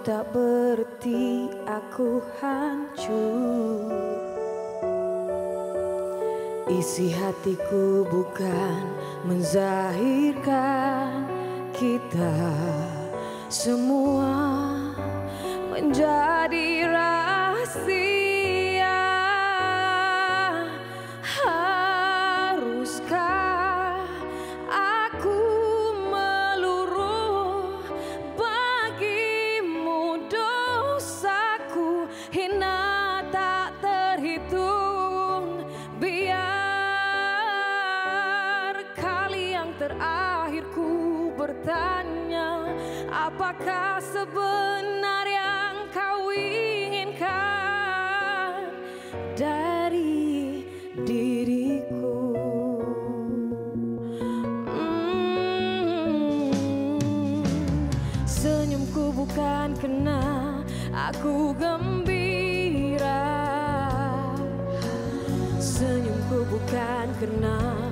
tak berarti aku hancur Isi hatiku bukan menzahirkan kita semua menjadi hina tak terhitung biar kali yang terakhir ku bertanya apakah sebenarnya karena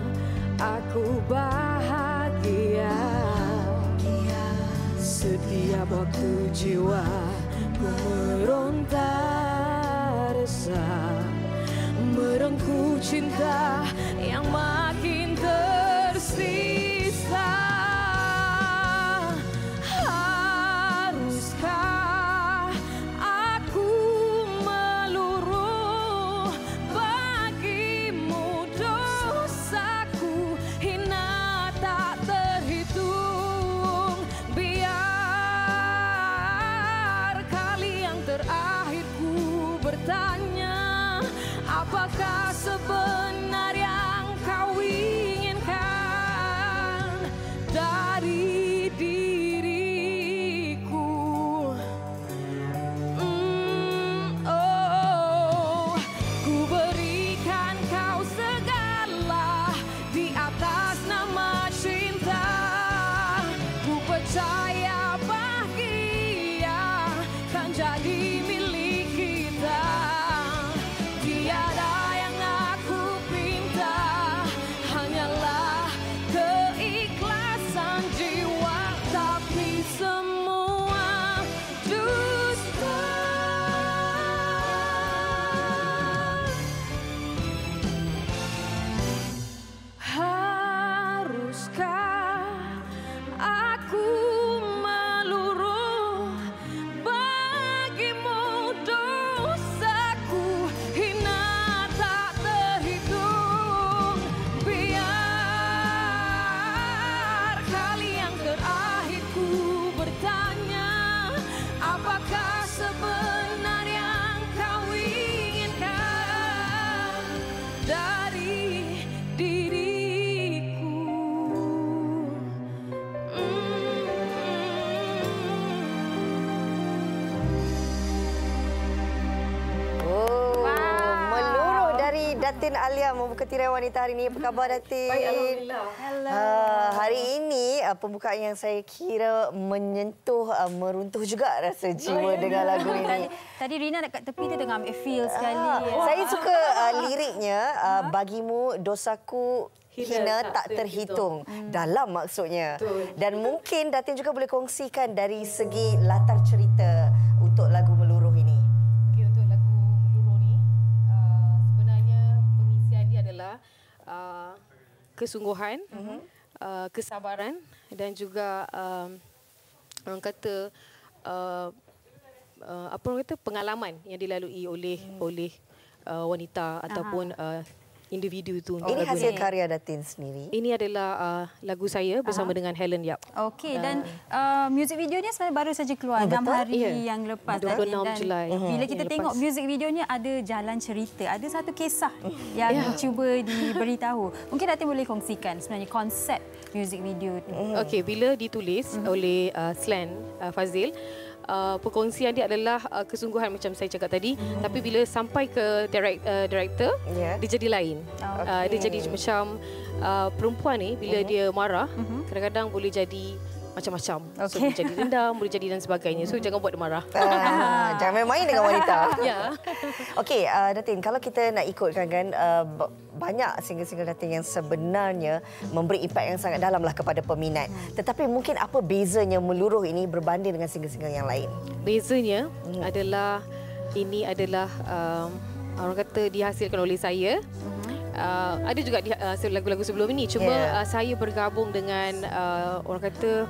aku bahagia. Setiap waktu jiwa ku meronta resah, merengku cinta. Kau Datin Alia membuka tirai wanita hari ini. Apa khabar Datin? Baik, Alhamdulillah. Hello. Ah, hari ini ah, pembukaan yang saya kira menyentuh, ah, meruntuh juga rasa jiwa oh, ya. dengan lagu ini. Tadi, tadi Rina dekat tepi dia tengah ambil feel uh, sekali. Uh, saya suka uh, liriknya, uh, bagimu dosaku Hina tak terhitung hmm. dalam maksudnya. Betul. Dan mungkin Datin juga boleh kongsikan dari segi latar cerita untuk lagu kesungguhan, uh-huh. uh, kesabaran dan juga uh, orang kata uh, uh, apa orang kata pengalaman yang dilalui oleh hmm. oleh uh, wanita ataupun uh-huh. uh individu itu. Oh, ini hasil ini. karya Datin sendiri. Ini adalah uh, lagu saya bersama uh dengan Helen Yap. Okey uh. dan uh, music videonya sebenarnya baru saja keluar oh, enam oh, hari yeah. yang lepas 26 Datin. dan Julai. Uh-huh. Bila kita yang tengok lepas. music videonya ada jalan cerita, ada satu kisah ya. yang yeah. cuba diberitahu. Mungkin Datin boleh kongsikan sebenarnya konsep music video itu. Okey, bila ditulis uh-huh. oleh uh, Slan uh, Fazil uh, perkongsian dia adalah uh, kesungguhan macam saya cakap tadi hmm. tapi bila sampai ke direct, uh, director yeah. dia jadi lain okay. uh, dia jadi macam uh, perempuan ni bila hmm. dia marah hmm. kadang-kadang boleh jadi macam-macam. Okay. So, boleh jadi dendam, boleh jadi dan sebagainya. So, jangan buat dia marah. Ah, jangan main-main dengan wanita. ya. Okey, uh, Datin, kalau kita nak ikutkan kan, uh, banyak single-single Datin yang sebenarnya memberi impak yang sangat dalamlah kepada peminat. Hmm. Tetapi mungkin apa bezanya meluruh ini berbanding dengan single-single yang lain? Bezanya hmm. adalah ini adalah um, orang kata dihasilkan oleh saya. Hmm uh, ada juga uh, lagu-lagu uh, sebelum ini cuma yeah. uh, saya bergabung dengan uh, orang kata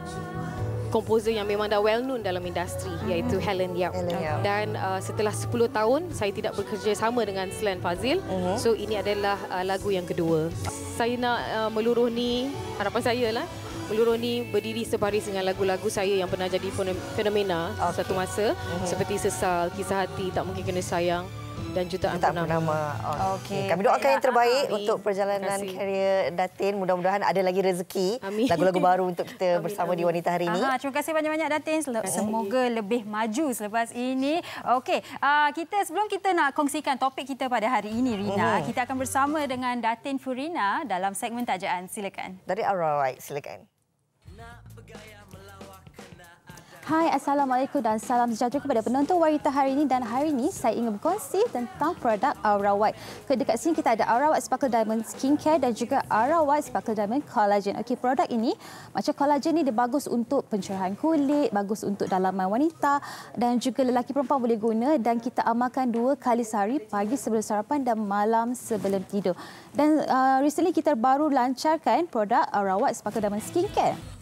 komposer yang memang dah well known dalam industri mm-hmm. iaitu Helen Yap. Helen Yap. Dan uh, setelah 10 tahun saya tidak bekerja sama dengan Slan Fazil. Mm-hmm. So ini adalah uh, lagu yang kedua. Saya nak uh, meluruh ni harapan saya lah. Meluruh ni berdiri sebaris dengan lagu-lagu saya yang pernah jadi fenomena okay. satu masa mm-hmm. seperti Sesal, Kisah Hati, Tak Mungkin Kena Sayang dan jutaan Jutaan Purnama. Purnama. Oh. Okay. Kami doakan yang terbaik Amin. untuk perjalanan karier Datin. Mudah-mudahan ada lagi rezeki lagu-lagu baru untuk kita Amin. bersama Amin. di Wanita hari ini. Aha, terima kasih banyak-banyak Datin. Semoga lebih maju selepas ini. Okey, uh, kita sebelum kita nak kongsikan topik kita pada hari ini, Rina, hmm. kita akan bersama dengan Datin Furina dalam segmen tajaan. Silakan. Dari Arawak, silakan. Hai, Assalamualaikum dan salam sejahtera kepada penonton Warita hari ini. Dan hari ini, saya ingin berkongsi tentang produk Aura White. Dekat sini, kita ada Aura White Sparkle Diamond Skincare dan juga Aura White Sparkle Diamond Collagen. Okay, produk ini, macam collagen ini, dia bagus untuk pencerahan kulit, bagus untuk dalaman wanita dan juga lelaki perempuan boleh guna. Dan kita amalkan dua kali sehari, pagi sebelum sarapan dan malam sebelum tidur. Dan uh, recently, kita baru lancarkan produk Aura White Sparkle Diamond Skincare.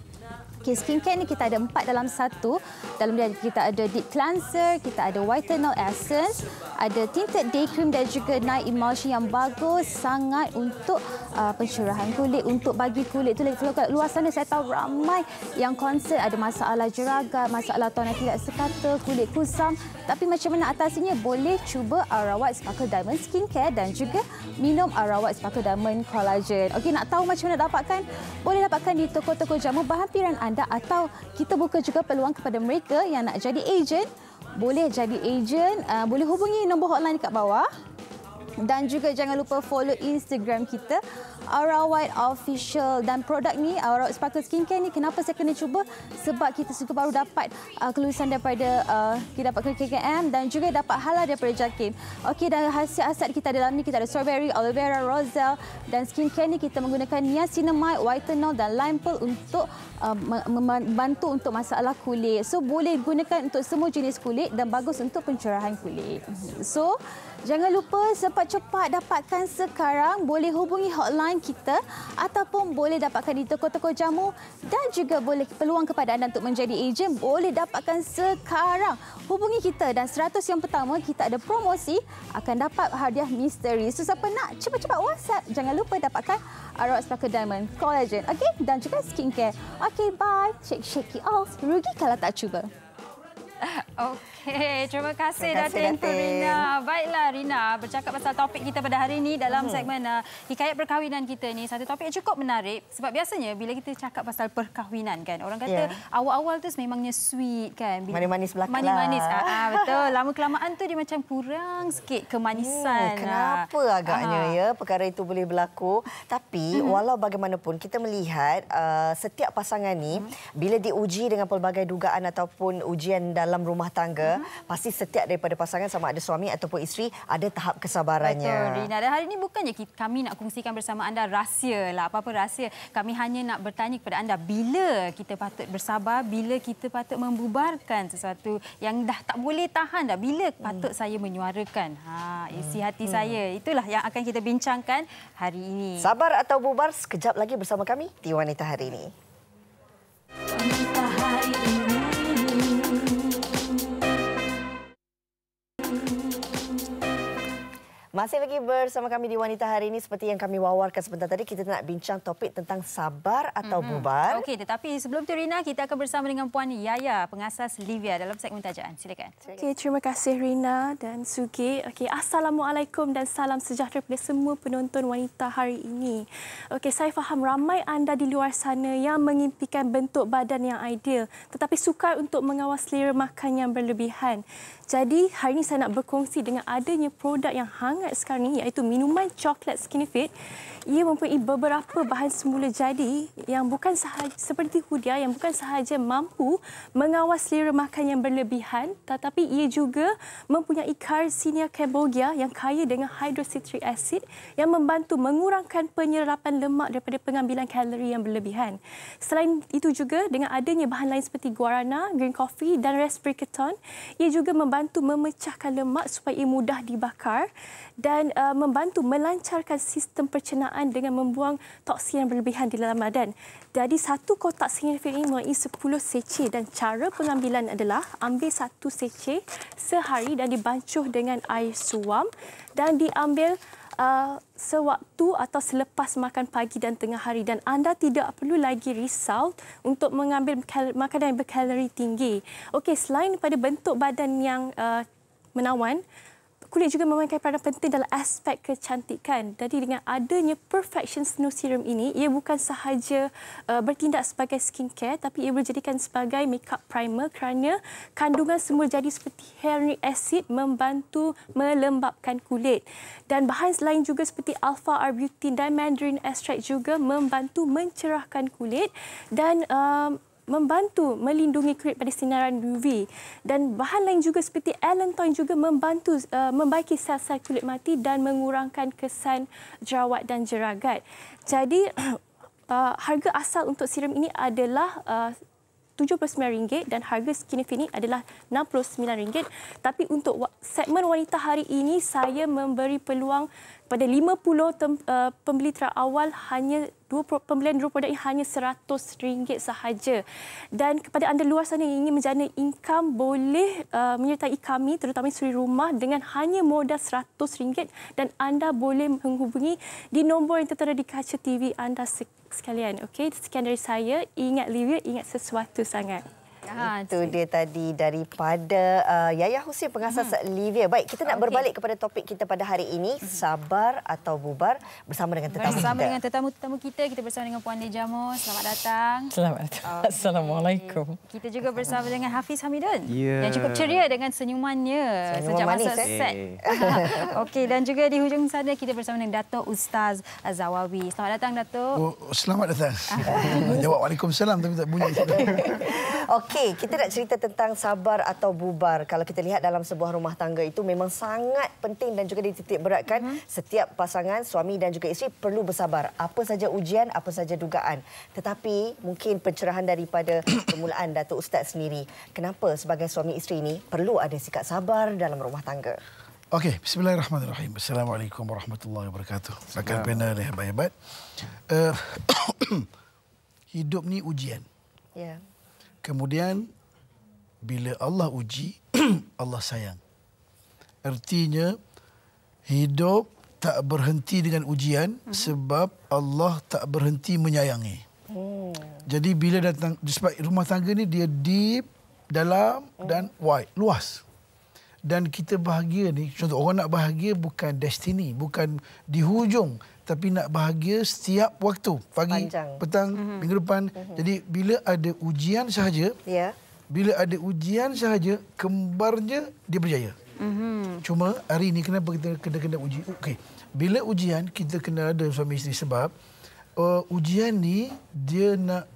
Okey, skincare ni kita ada empat dalam satu. Dalam dia kita ada deep cleanser, kita ada whitener essence, ada tinted day cream dan juga night emulsion yang bagus sangat untuk uh, pencerahan kulit untuk bagi kulit tu lagi. Kalau kat luar sana saya tahu ramai yang konsert ada masalah jeragat, masalah tone tidak sekata, kulit kusam. Tapi macam mana atasinya? Boleh cuba Arawat Sparkle Diamond Skin Care dan juga minum Arawat Sparkle Diamond Collagen. Okey, nak tahu macam mana dapatkan? Boleh dapatkan di toko-toko jamu berhampiran anda atau kita buka juga peluang kepada mereka yang nak jadi ejen boleh jadi ejen, uh, boleh hubungi nombor hotline dekat bawah dan juga jangan lupa follow Instagram kita Aura White Official dan produk ni Aura White Sparkle Skin Care ni kenapa saya kena cuba sebab kita suka baru dapat uh, kelulusan daripada uh, kita dapat kelulusan KKM dan juga dapat halal daripada Jakim. Okey dan hasil aset kita dalam ni kita ada strawberry, aloe vera, rosel dan Skin Care ni kita menggunakan niacinamide, whitenol dan lime pearl untuk uh, membantu uh, untuk masalah kulit. So boleh gunakan untuk semua jenis kulit dan bagus untuk pencerahan kulit. So jangan lupa cepat-cepat dapatkan sekarang boleh hubungi hotline kawasan kita ataupun boleh dapatkan di toko-toko jamu dan juga boleh peluang kepada anda untuk menjadi ejen boleh dapatkan sekarang. Hubungi kita dan 100 yang pertama kita ada promosi akan dapat hadiah misteri. So siapa nak cepat-cepat WhatsApp jangan lupa dapatkan Arrow Sparkle Diamond Collagen. okay dan juga skincare. okay bye. Shake shake it all. Rugi kalau tak cuba. Okay. Hey, terima kasih Datin Rina. Baiklah Rina, bercakap pasal topik kita pada hari ini dalam hmm. segmen uh, hikayat perkahwinan kita ni. Satu topik yang cukup menarik sebab biasanya bila kita cakap pasal perkahwinan kan, orang kata yeah. awal-awal tu memangnya sweet kan. manis-manis belakang. Manis-manis. Lah. Ha, ha, betul. Lama kelamaan tu dia macam kurang sikit kemanisan. Hmm, kenapa lah. agaknya Aha. ya perkara itu boleh berlaku? Tapi hmm. walau bagaimanapun kita melihat uh, setiap pasangan ni hmm. bila diuji dengan pelbagai dugaan ataupun ujian dalam rumah tangga hmm. pasti setiap daripada pasangan sama ada suami ataupun isteri ada tahap kesabarannya. Betul Rina dan hari ini bukannya kami nak kongsikan bersama anda rahsia lah apa-apa rahsia. Kami hanya nak bertanya kepada anda bila kita patut bersabar, bila kita patut membubarkan sesuatu yang dah tak boleh tahan dah. Bila hmm. patut saya menyuarakan ha, isi hati hmm. saya. Itulah yang akan kita bincangkan hari ini. Sabar atau bubar sekejap lagi bersama kami di Wanita Hari Ini. Masih lagi bersama kami di Wanita hari ini seperti yang kami wawarkan sebentar tadi kita nak bincang topik tentang sabar atau mm -hmm. bubar. Okey tetapi sebelum itu Rina kita akan bersama dengan puan Yaya pengasas Livia dalam segmen tajaan. Silakan. Okey terima kasih Rina dan Sugi. Okey assalamualaikum dan salam sejahtera kepada semua penonton Wanita hari ini. Okey saya faham ramai anda di luar sana yang mengimpikan bentuk badan yang ideal tetapi sukar untuk mengawal selera makan yang berlebihan. Jadi hari ini saya nak berkongsi dengan adanya produk yang hangat sekarang ini iaitu minuman coklat Skinny Fit. Ia mempunyai beberapa bahan semula jadi yang bukan sahaja seperti hudia yang bukan sahaja mampu mengawas selera makan yang berlebihan tetapi ia juga mempunyai Carcinia Cambogia yang kaya dengan hydrocitric acid yang membantu mengurangkan penyerapan lemak daripada pengambilan kalori yang berlebihan. Selain itu juga dengan adanya bahan lain seperti guarana, green coffee dan resveratrol, ia juga membantu membantu memecahkan lemak supaya ia mudah dibakar dan uh, membantu melancarkan sistem percenaan dengan membuang toksin yang berlebihan di dalam badan. Jadi satu kotak sinifin ini mengenai 10 sece dan cara pengambilan adalah ambil satu sece sehari dan dibancuh dengan air suam dan diambil uh, sewaktu atau selepas makan pagi dan tengah hari dan anda tidak perlu lagi risau untuk mengambil makanan berkalori tinggi. Okey, selain pada bentuk badan yang uh, menawan, kulit juga memainkan peranan penting dalam aspek kecantikan. Jadi dengan adanya Perfection Snow Serum ini, ia bukan sahaja uh, bertindak sebagai skincare tapi ia berjadikan sebagai makeup primer kerana kandungan semula jadi seperti hyaluronic acid membantu melembapkan kulit. Dan bahan lain juga seperti alpha arbutin dan mandarin extract juga membantu mencerahkan kulit dan um, membantu melindungi kulit pada sinaran UV dan bahan lain juga seperti allantoin juga membantu uh, membaiki sel-sel kulit mati dan mengurangkan kesan jerawat dan jeragat. Jadi uh, harga asal untuk serum ini adalah uh, eh, RM79 dan harga skin ini adalah RM69. Tapi untuk segmen wanita hari ini, saya memberi peluang pada 50 eh, pembeli terawal hanya dua pembelian dua produk ini hanya RM100 sahaja. Dan kepada anda luar sana yang ingin menjana income boleh eh, menyertai kami terutama suri rumah dengan hanya modal RM100 dan anda boleh menghubungi di nombor yang tertera di kaca TV anda sekalian. Okey, sekian dari saya. Ingat Livia, ingat sesuatu sangat. Ah, Itu dia tadi daripada uh, Yaya Husin pengasas hmm. Livia. Baik, kita nak okay. berbalik kepada topik kita pada hari ini. Hmm. Sabar atau bubar bersama dengan tetamu bersama kita. Bersama dengan tetamu-tetamu kita. Kita bersama dengan Puan Dejamo. Selamat datang. Selamat datang. Okay. Assalamualaikum. Kita juga bersama dengan Hafiz Hamidun. Yeah. Yang cukup ceria dengan senyumannya. Senyuman sejak manis. Masuk eh. set. Okey, dan juga di hujung sana kita bersama dengan Dato' Ustaz Zawawi. Selamat datang, Dato'. Oh, selamat datang. Jawab Waalaikumsalam tapi tak bunyi. Okey. Okey, kita nak cerita tentang sabar atau bubar. Kalau kita lihat dalam sebuah rumah tangga itu memang sangat penting dan juga dititik beratkan mm -hmm. setiap pasangan suami dan juga isteri perlu bersabar. Apa saja ujian, apa saja dugaan. Tetapi mungkin pencerahan daripada permulaan Datuk Ustaz sendiri. Kenapa sebagai suami isteri ini perlu ada sikap sabar dalam rumah tangga? Okey, bismillahirrahmanirrahim. Assalamualaikum warahmatullahi wabarakatuh. Rakan panel yang hebat-hebat. Uh, hidup ni ujian. Ya. Yeah. Kemudian bila Allah uji, Allah sayang. Artinya hidup tak berhenti dengan ujian hmm. sebab Allah tak berhenti menyayangi. Hmm. Jadi bila datang sebab rumah tangga ni dia deep, dalam hmm. dan wide, luas. Dan kita bahagia ni contoh orang nak bahagia bukan destiny, bukan di hujung tapi nak bahagia setiap waktu pagi Panjang. petang mm-hmm. minggu depan mm-hmm. jadi bila ada ujian sahaja yeah. bila ada ujian sahaja kembarnya dia berjaya mm-hmm. cuma hari ini kenapa kita kena kena uji okey bila ujian kita kena ada suami isteri sebab uh, ujian ni dia nak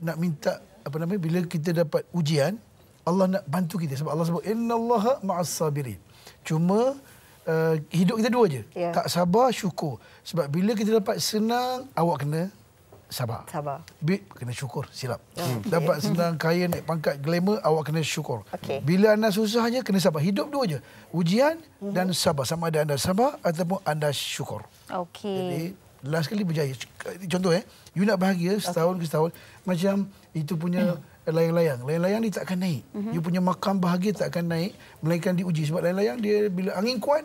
nak minta apa namanya bila kita dapat ujian Allah nak bantu kita sebab Allah sebut innallaha ma'as sabirin cuma uh, hidup kita dua je. Yeah. Tak sabar, syukur. Sebab bila kita dapat senang, awak kena sabar. Sabar. Bit kena syukur, silap. Oh, ya. hmm. okay. Dapat senang, kaya, naik pangkat, glamour, awak kena syukur. Okay. Bila anda susah je, kena sabar. Hidup dua je. Ujian mm-hmm. dan sabar. Sama ada anda sabar ataupun anda syukur. Okay. Jadi, last kali berjaya. Contoh eh, you nak bahagia setahun okay. ke setahun, macam itu punya mm. layang-layang. Layang-layang ni tak akan naik. Mm-hmm. You punya makam bahagia tak akan naik, melainkan diuji. Sebab layang-layang dia bila angin kuat,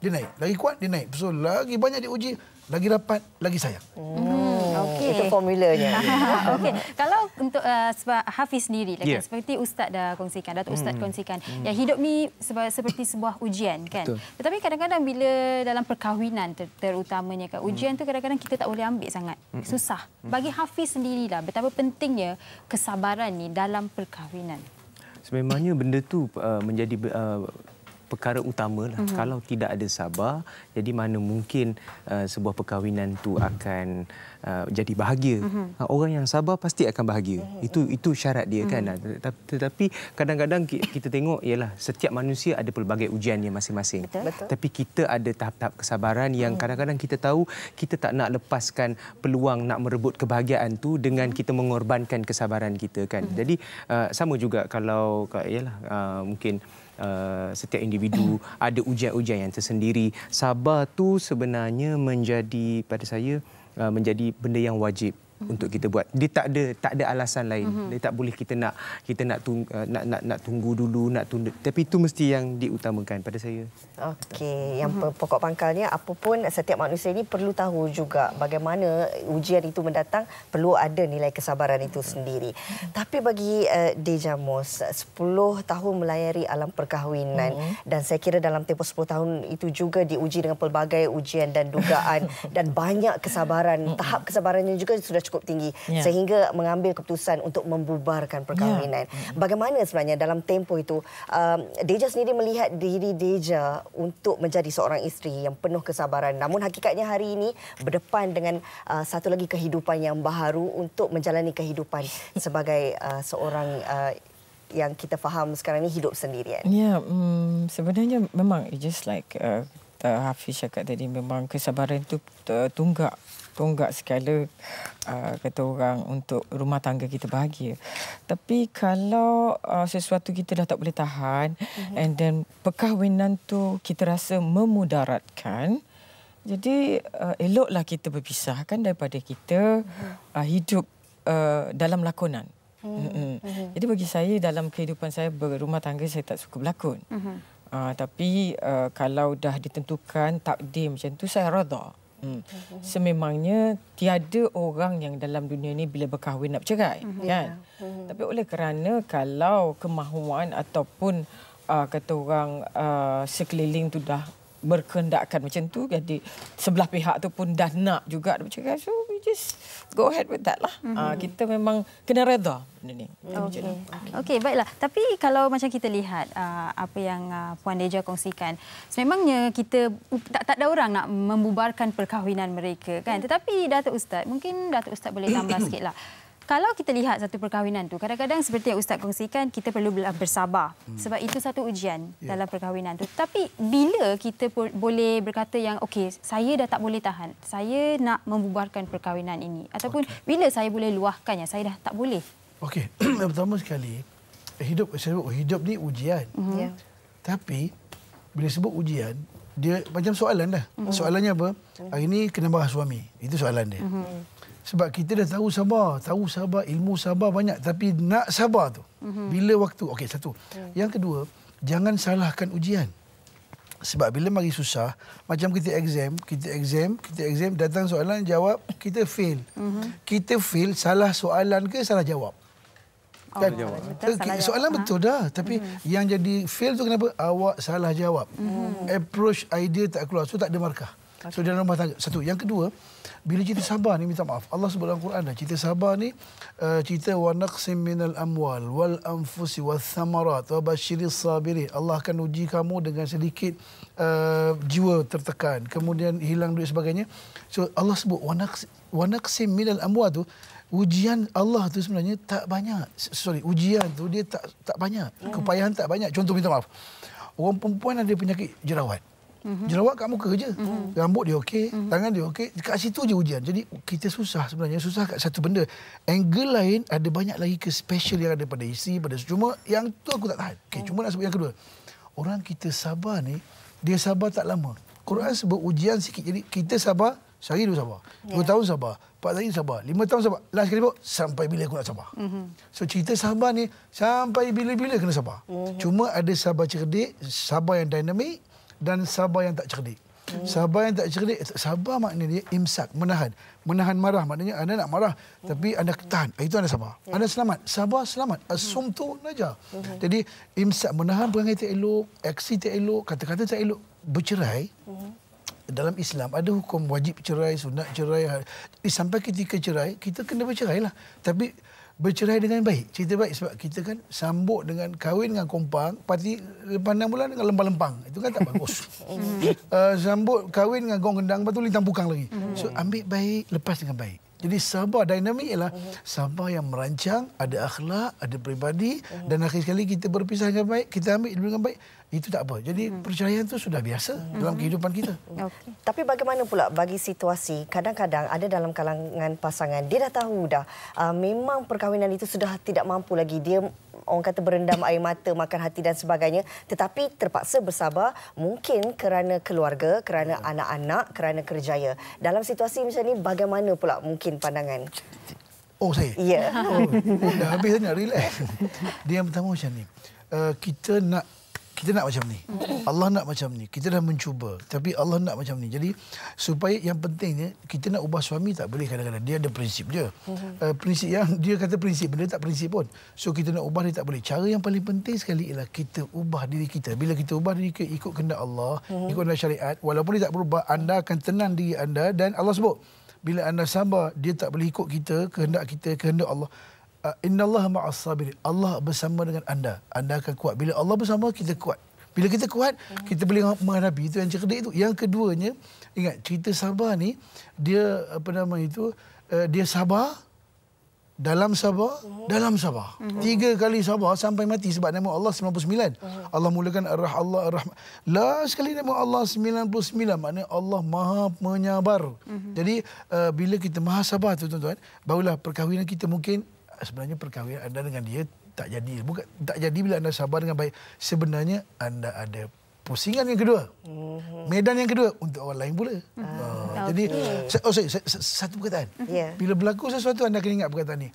dia naik. Lagi kuat, dia naik. So, lagi banyak diuji, lagi rapat, lagi sayang. Hmm. hmm okay. Itu formulanya. okay. Kalau untuk uh, sebab Hafiz sendiri, yeah. kan, seperti Ustaz dah kongsikan, Datuk Ustaz hmm. kongsikan, hmm. yang hidup ni seba, seperti sebuah ujian. kan. Betul. Tetapi kadang-kadang bila dalam perkahwinan ter terutamanya, kan, ujian hmm. tu kadang-kadang kita tak boleh ambil sangat. Hmm. Susah. Hmm. Hmm. Bagi Hafiz sendirilah, betapa pentingnya kesabaran ni dalam perkahwinan. Sememangnya benda tu uh, menjadi... Uh, perkara utamalah mm-hmm. kalau tidak ada sabar jadi mana mungkin uh, sebuah perkahwinan tu akan uh, jadi bahagia mm-hmm. orang yang sabar pasti akan bahagia mm-hmm. itu itu syarat dia mm-hmm. kan mhm. ha, tetapi kadang-kadang kita tengok ialah setiap manusia ada pelbagai ujiannya masing-masing Betul. tapi kita ada tahap-tahap kesabaran yang mm-hmm. kadang-kadang kita tahu kita tak nak lepaskan peluang nak merebut kebahagiaan tu dengan kita mengorbankan kesabaran kita kan mm-hmm. jadi uh, sama juga kalau ialah uh, mungkin uh, setiap individu ada ujian-ujian yang tersendiri sabar tu sebenarnya menjadi pada saya uh, menjadi benda yang wajib untuk kita buat. Dia tak ada tak ada alasan lain. Mm-hmm. Dia tak boleh kita nak kita nak tung, eh, nak, nak nak tunggu dulu, nak tunda. Tapi itu mesti yang diutamakan pada saya. Okey, yang mm-hmm. pokok pangkalnya apapun setiap manusia ini perlu tahu juga bagaimana ujian itu mendatang perlu ada nilai kesabaran itu sendiri. Mm-hmm. Tapi bagi uh, Deja Mos 10 tahun melayari alam perkahwinan mm-hmm. dan saya kira dalam tempoh 10 tahun itu juga diuji dengan pelbagai ujian dan dugaan dan banyak kesabaran. Tahap kesabarannya juga sudah cukup tinggi ya. sehingga mengambil keputusan untuk membubarkan perkahwinan. Ya. Bagaimana sebenarnya dalam tempoh itu um, Deja sendiri melihat diri Deja untuk menjadi seorang isteri yang penuh kesabaran. Namun hakikatnya hari ini berdepan dengan uh, satu lagi kehidupan yang baharu untuk menjalani kehidupan sebagai uh, seorang uh, yang kita faham sekarang ni hidup sendirian. Ya, um, sebenarnya memang just like uh, Hafiz cakap tadi memang kesabaran tu uh, tunggak tonggak segala uh, kata orang untuk rumah tangga kita bahagia. Tapi kalau uh, sesuatu kita dah tak boleh tahan mm-hmm. and then perkahwinan tu kita rasa memudaratkan jadi uh, eloklah kita berpisah kan daripada kita uh, hidup uh, dalam lakonan. Mm-hmm. Mm-hmm. Jadi bagi saya dalam kehidupan saya berumah tangga saya tak suka berlakon. Mm-hmm. Uh, tapi uh, kalau dah ditentukan takdir macam tu saya redha. Mm-hmm. Hmm. Mhm. Sememangnya tiada orang yang dalam dunia ini bila berkahwin nak cerai, mm-hmm. kan? Mm-hmm. Tapi oleh kerana kalau kemahuan ataupun uh, kata orang uh, sekeliling tu dah berkendakkan macam tu jadi kan? sebelah pihak tu pun dah nak juga macam tu so we just go ahead with that lah mm-hmm. uh, kita memang kena redha benda ni okay. Okay. okay baiklah tapi kalau macam kita lihat uh, apa yang uh, puan Deja kongsikan sememangnya kita tak tak ada orang nak membubarkan perkahwinan mereka kan mm. tetapi Datuk Ustaz mungkin Datuk Ustaz boleh tambah sikitlah kalau kita lihat satu perkahwinan tu kadang-kadang seperti yang ustaz kongsikan kita perlu bersabar hmm. sebab itu satu ujian yeah. dalam perkahwinan tu tapi bila kita boleh berkata yang okey saya dah tak boleh tahan saya nak membubarkan perkahwinan ini ataupun okay. bila saya boleh luahkan yang saya dah tak boleh okey pertama sekali hidup sebab oh, hidup ni ujian mm-hmm. yeah. tapi bila sebut ujian dia macam soalan dah mm-hmm. soalannya apa hari ni kena marah suami itu soalan dia mm-hmm. Sebab kita dah tahu sabar, tahu sabar, ilmu sabar banyak tapi nak sabar tu. Mm-hmm. Bila waktu? Okey, satu. Mm. Yang kedua, jangan salahkan ujian. Sebab bila mari susah, macam kita exam, kita exam, kita exam datang soalan jawab, kita fail. Mm-hmm. Kita fail salah soalan ke salah jawab? Oh, kan? Oh, salah jawab. Soalan ha. betul dah, tapi mm-hmm. yang jadi fail tu kenapa? Awak salah jawab. Mm-hmm. Approach idea tak keluar, so tak ada markah. So dalam rumah tangga satu. Yang kedua, bila cerita sabar ni minta maaf. Allah sebut dalam Quran dah cerita sabar ni uh, cerita wa naqsim minal amwal wal anfusi was thamarat wa bashiri sabiri Allah akan uji kamu dengan sedikit uh, jiwa tertekan, kemudian hilang duit sebagainya. So Allah sebut wa naqsim wa naqsim minal amwal tu ujian Allah tu sebenarnya tak banyak. Sorry, ujian tu dia tak tak banyak. Hmm. Kepayahan tak banyak. Contoh minta maaf. Orang perempuan ada penyakit jerawat. Mm-hmm. Jerawat kat muka je. Mm-hmm. Rambut dia okey, mm-hmm. tangan dia okey. Dekat situ je ujian. Jadi kita susah sebenarnya, susah kat satu benda. Angle lain ada banyak lagi ke special yang ada pada isi, pada cuma yang tu aku tak tahan. Okey, mm. cuma nak sebut yang kedua. Orang kita sabar ni, dia sabar tak lama. Quran sebut ujian sikit. Jadi kita sabar Sehari dulu sabar. Dua ya. tahun sabar. Empat tahun sabar. Lima tahun sabar. Last kali pun, sampai bila aku nak sabar. Mm-hmm. So cerita sabar ni, sampai bila-bila kena sabar. Mm-hmm. Cuma ada sabar cerdik, sabar yang dinamik, dan sabar yang tak cerdik. Hmm. Sabar yang tak cerdik, sabar maknanya dia imsak, menahan. Menahan marah maknanya anda nak marah hmm. tapi anda tahan. Ah, itu anda sabar. Hmm. Anda selamat. Sabar selamat. Asumtu ah, hmm. najah. Hmm. Jadi imsak menahan perangai tak elok, aksi tak elok, kata-kata tak elok, bercerai. Hmm. Dalam Islam ada hukum wajib cerai, sunat cerai. Ha, eh, sampai ketika cerai, kita kena bercerai lah. Tapi bercerai dengan baik. Cerita baik sebab kita kan sambut dengan kahwin dengan kompang, parti enam bulan dengan lempang-lempang. Itu kan tak bagus. uh, sambut kahwin dengan gong gendang, lepas tu lintang pukang lagi. Mm-hmm. So ambil baik, lepas dengan baik. Jadi sabar dinamik ialah mm-hmm. sabar yang merancang, ada akhlak, ada peribadi mm-hmm. dan akhir sekali kita berpisah dengan baik, kita ambil dengan baik itu tak apa. Jadi hmm. perceraian itu sudah biasa hmm. dalam kehidupan kita. Okay. Tapi bagaimana pula bagi situasi kadang-kadang ada dalam kalangan pasangan dia dah tahu dah uh, memang perkahwinan itu sudah tidak mampu lagi dia orang kata berendam air mata makan hati dan sebagainya tetapi terpaksa bersabar mungkin kerana keluarga, kerana hmm. anak-anak, kerana kerjaya. Dalam situasi macam ni bagaimana pula mungkin pandangan? Oh saya. Ya. Yeah. Oh, dah habis dah relax. Dia yang pertama macam ni. Uh, kita nak kita nak macam ni. Allah nak macam ni. Kita dah mencuba. Tapi Allah nak macam ni. Jadi supaya yang pentingnya kita nak ubah suami tak boleh kadang-kadang. Dia ada prinsip dia. Uh, mhm. eh, prinsip yang dia kata prinsip benda tak prinsip pun. So kita nak ubah dia tak boleh. Cara yang paling penting sekali ialah kita ubah diri kita. Bila kita ubah diri kita ikut kehendak Allah, mhm. ikut kehendak syariat. Walaupun dia tak berubah, anda akan tenang diri anda. Dan Allah sebut, bila anda sabar, dia tak boleh ikut kita, kehendak kita, kehendak Allah. Uh, Inna Allah ma'as Allah bersama dengan anda. Anda akan kuat. Bila Allah bersama, kita kuat. Bila kita kuat, hmm. kita boleh menghadapi itu yang cerdik itu. Yang keduanya, ingat cerita sabar ni, dia apa nama itu, uh, dia sabar, dalam sabar, hmm. dalam sabar. Hmm. Tiga kali sabar sampai mati sebab nama Allah 99. Allah mulakan arrah Allah arrahman. Last sekali nama Allah 99 maknanya Allah maha menyabar. Jadi uh, bila kita maha sabar tu tuan-tuan, barulah perkahwinan kita mungkin sebenarnya perkahwinan anda dengan dia tak jadi. Bukan tak jadi bila anda sabar dengan baik. Sebenarnya anda ada pusingan yang kedua. Mhm. Medan yang kedua untuk orang lain pula. Uh, ah, okay. Ah, jadi oh sorry, satu perkataan. Mhm. Yeah. Bila berlaku sesuatu anda kena ingat perkataan ni.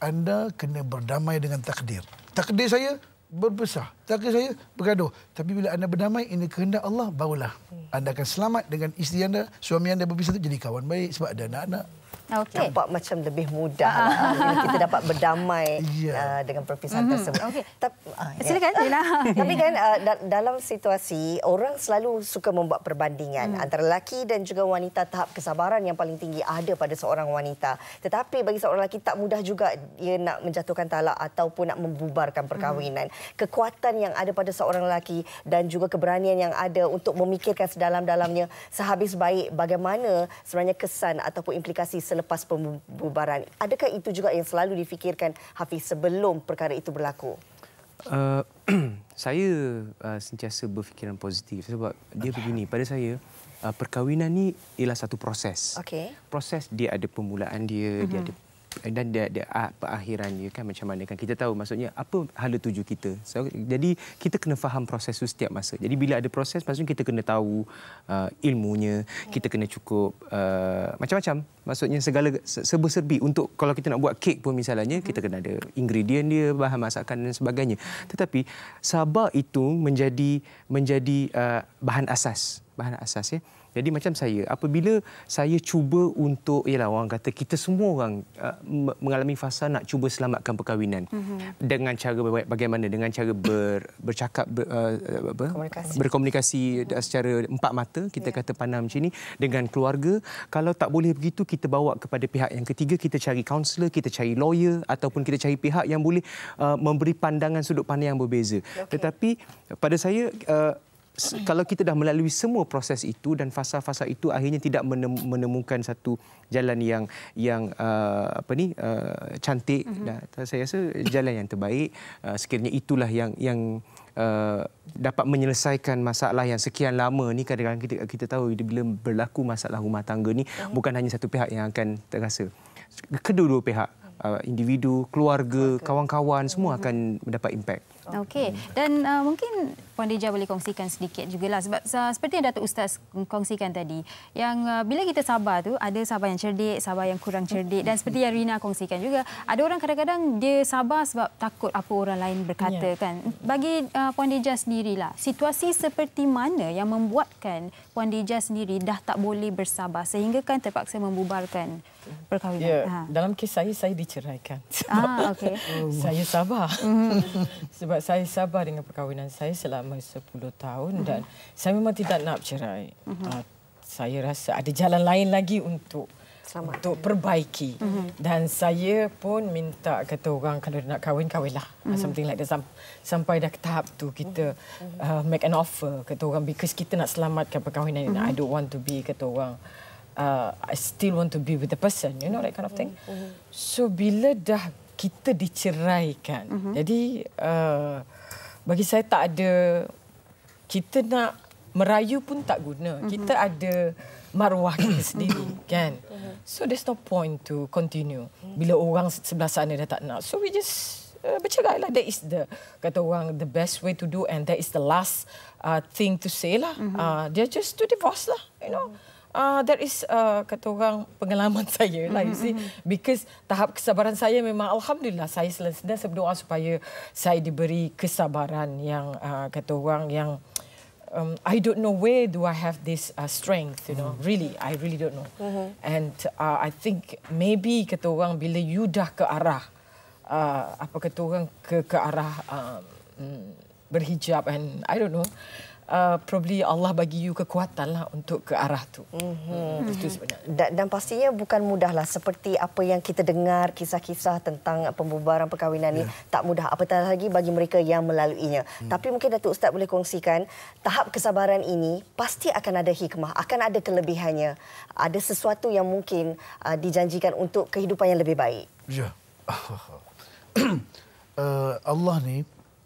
Anda kena berdamai dengan takdir. Takdir saya berpesah. Takdir saya bergaduh. Tapi bila anda berdamai, ini kehendak Allah, barulah hmm. anda akan selamat dengan isteri anda, suami anda berpisah itu jadi kawan baik sebab ada anak-anak. Okay. Nampak macam lebih mudah lah, ah. kita dapat berdamai yeah. Ya. uh, dengan perpisahan mm -hmm. tersebut. Okay. Ta uh, ah, yeah. Silakan. Tapi kan uh, da dalam situasi, orang selalu suka membuat perbandingan mm. antara lelaki dan juga wanita tahap kesabaran yang paling tinggi ada pada seorang wanita. Tetapi bagi seorang lelaki tak mudah juga dia nak menjatuhkan talak ataupun nak membubarkan perkahwinan. Mm. Kekuatan yang ada pada seorang lelaki dan juga keberanian yang ada untuk memikirkan sedalam-dalamnya sehabis baik bagaimana sebenarnya kesan ataupun implikasi selepas pembubaran. Adakah itu juga yang selalu difikirkan Hafiz sebelum perkara itu berlaku? Uh, saya uh, sentiasa berfikiran positif sebab dia begini. Pada saya, uh, perkahwinan ni ialah satu proses. Okay. Proses dia ada permulaan dia, uh-huh. dia mhm. ada Eh, dan dia, dia ah, perakhiran dia kan macam mana kan kita tahu maksudnya apa hala tuju kita so, jadi kita kena faham proses tu setiap masa jadi bila ada proses maksudnya kita kena tahu uh, ilmunya kita kena cukup uh, macam-macam maksudnya segala serba-serbi untuk kalau kita nak buat kek pun misalnya kita kena ada ingredient dia bahan masakan dan sebagainya tetapi sabar itu menjadi menjadi uh, bahan asas bahan asas ya jadi macam saya, apabila saya cuba untuk, ialah orang kata kita semua orang uh, mengalami fasa nak cuba selamatkan perkahwinan mm-hmm. dengan cara bagaimana, dengan cara ber, bercakap ber, uh, apa? berkomunikasi mm-hmm. secara empat mata kita yeah. kata pandang macam ini dengan keluarga. Kalau tak boleh begitu, kita bawa kepada pihak yang ketiga, kita cari kaunselor, kita cari lawyer ataupun kita cari pihak yang boleh uh, memberi pandangan sudut pandang yang berbeza. Okay. Tetapi pada saya. Uh, kalau kita dah melalui semua proses itu dan fasa-fasa itu akhirnya tidak menemukan satu jalan yang yang uh, apa ni uh, cantik mm-hmm. dah, saya rasa jalan yang terbaik uh, sekiranya itulah yang yang uh, dapat menyelesaikan masalah yang sekian lama ni kadang-kadang kita kita tahu bila berlaku masalah rumah tangga ni hmm bukan hanya satu pihak yang akan terasa kedua-dua pihak uh, individu keluarga okay. kawan-kawan semua mhm. akan mendapat impak Okay, dan uh, mungkin Puan Deja boleh kongsikan sedikit juga lah. Sebab seperti yang Datuk Ustaz kongsikan tadi, yang uh, bila kita sabar tu, ada sabar yang cerdik, sabar yang kurang cerdik. Dan seperti yang Rina kongsikan juga, ada orang kadang-kadang dia sabar sebab takut apa orang lain berkata ya. kan. Bagi uh, Puan Deja sendirilah, situasi seperti mana yang membuatkan Puan Deja sendiri dah tak boleh bersabar sehingga kan terpaksa membubarkan perkahwinan. Ya, ha. Dalam kes saya, saya diceraikan. Ah, okay. saya sabar. Mhm. sebab saya sabar dengan perkahwinan saya selama selama 10 tahun dan mm-hmm. saya memang tidak nak cerai. Mm-hmm. Uh, saya rasa ada jalan lain lagi untuk Selamat. untuk perbaiki. Mm-hmm. Dan saya pun minta kata orang kalau nak kahwin kahwinlah. Mm-hmm. Something like that sampai, sampai dah ke tahap tu kita mm-hmm. uh, make an offer kata orang because kita nak selamatkan perkahwinan mm-hmm. I don't want to be kata orang uh, I still want to be with the person, you know that kind of thing. Mm-hmm. So bila dah kita diceraikan. Mm-hmm. Jadi uh, bagi saya tak ada kita nak merayu pun tak guna. Mm-hmm. Kita ada maruah kita sendiri kan. Mhm. So there's no point to continue bila orang sebelah sana dah tak nak. So we just uh, bercerai lah. That is the kata orang the best way to do and that is the last uh, thing to say lah. Mm-hmm. Uh, they just to divorce lah, you know. Mm-hmm. Uh, that is uh, kata orang pengalaman saya lah, mm-hmm. you see. Mm-hmm. Because tahap kesabaran saya memang Alhamdulillah saya selesai berdoa supaya saya diberi kesabaran yang uh, kata orang yang um, I don't know where do I have this uh, strength, you know. Mm-hmm. Really, I really don't know. Mm-hmm. And uh, I think maybe kata orang bila you dah ke arah uh, apa kata orang ke ke arah um, berhijab and I don't know uh, probably Allah bagi you kekuatan lah untuk ke arah tu. Mm-hmm. Itu Dan, dan pastinya bukan mudah lah seperti apa yang kita dengar kisah-kisah tentang pembubaran perkahwinan ni yeah. tak mudah. Apatah lagi bagi mereka yang melaluinya. Mm. Tapi mungkin Datuk Ustaz boleh kongsikan tahap kesabaran ini pasti akan ada hikmah, akan ada kelebihannya. Ada sesuatu yang mungkin uh, dijanjikan untuk kehidupan yang lebih baik. Ya. Yeah. uh, Allah ni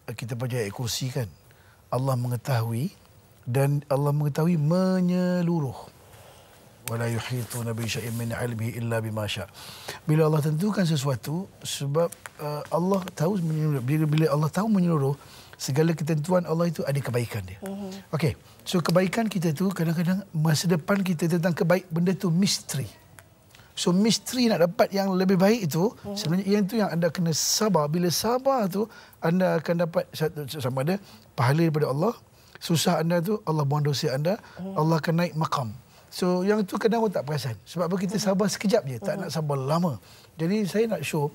uh, kita baca ekosi kan. Allah mengetahui dan Allah mengetahui menyeluruh. Wala yuhitu nabi syai'in min ilmihi illa bima syaa. Bila Allah tentukan sesuatu sebab uh, Allah tahu menyeluruh. Bila, bila Allah tahu menyeluruh segala ketentuan Allah itu ada kebaikan dia. mm Okey. So kebaikan kita tu kadang-kadang masa depan kita tentang kebaik benda tu misteri. So misteri nak dapat yang lebih baik itu hmm. sebenarnya yang itu yang anda kena sabar. Bila sabar tu anda akan dapat satu sama ada pahala daripada Allah. Susah anda tu Allah buang dosa anda, hmm. Allah akan naik makam. So yang itu kadang orang tak perasan. Sebab apa kita hmm. sabar sekejap je, tak hmm. nak sabar lama. Jadi saya nak show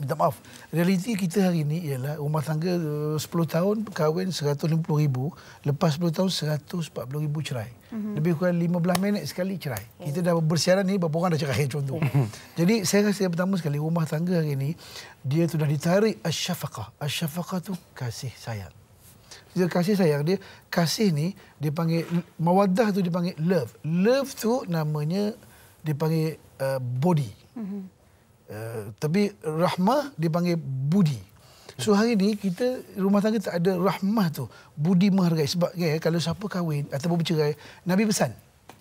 minta maaf. Realiti kita hari ini ialah rumah tangga eh, uh, 10 tahun kahwin 150 ribu. Lepas 10 tahun 140 ribu cerai. Mm-hmm. Lebih kurang 15 minit sekali cerai. Yeah. Oh. Kita dah bersiaran ni berapa orang dah cerai contoh. Mhm. Jadi saya rasa yang pertama sekali rumah tangga hari ini dia sudah ditarik asyafaqah. Asyafaqah tu kasih sayang. Dia kasih sayang dia. Kasih ni dia panggil mawaddah tu dipanggil love. Love tu namanya dipanggil uh, eh, body. Mm-hmm. Eh, tapi rahmah dipanggil budi. So hari ni kita rumah tangga tak ada rahmah tu. Budi menghargai sebab ya, kalau siapa kahwin ataupun bercerai, Nabi pesan.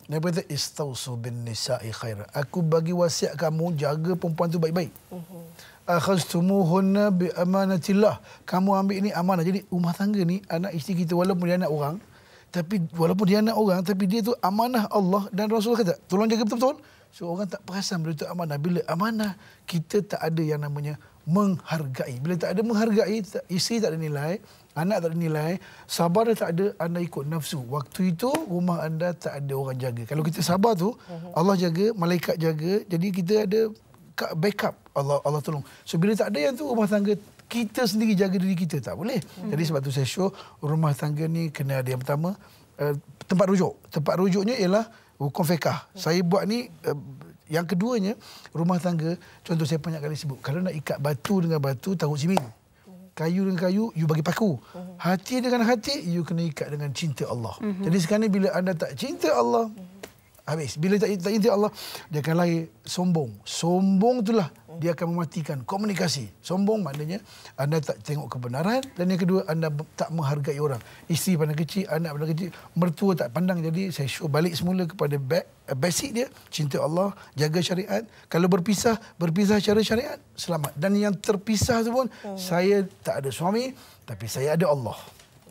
Nabi kata istausu bin nisa'i khair. Aku bagi wasiat kamu jaga perempuan tu baik-baik. Mhm. Akhastumuhunna bi amanatillah. Kamu ambil ini amanah. Jadi rumah tangga ni anak isteri kita walaupun dia anak orang tapi walaupun dia anak orang tapi dia tu amanah Allah dan Rasul kata tolong jaga betul-betul So orang tak perasan benda tu amanah. Bila amanah, kita tak ada yang namanya menghargai. Bila tak ada menghargai, isteri tak ada nilai, anak tak ada nilai, sabar tak ada, anda ikut nafsu. Waktu itu rumah anda tak ada orang jaga. Kalau kita sabar tu, mhm. Allah jaga, malaikat jaga. Jadi kita ada backup. Allah Allah tolong. So bila tak ada yang tu rumah tangga kita sendiri jaga diri kita tak boleh. Mhm. Jadi sebab tu saya show rumah tangga ni kena ada yang pertama uh, tempat rujuk. Tempat rujuknya ialah hukum fiqah. Saya buat ni uh, yang keduanya rumah tangga contoh saya banyak kali sebut kalau nak ikat batu dengan batu taruh simin. Kayu dengan kayu you bagi paku. Hati dengan hati you kena ikat dengan cinta Allah. Mm-hmm. Jadi sekarang ni bila anda tak cinta Allah Habis. Bila tak, cinta ingat Allah, dia akan lahir sombong. Sombong itulah dia akan mematikan komunikasi. Sombong maknanya anda tak tengok kebenaran dan yang kedua anda tak menghargai orang. Isteri pandang kecil, anak pandang kecil, mertua tak pandang. Jadi saya show balik semula kepada basic dia. Cinta Allah, jaga syariat. Kalau berpisah, berpisah secara syariat, selamat. Dan yang terpisah tu pun, hmm. saya tak ada suami tapi saya ada Allah.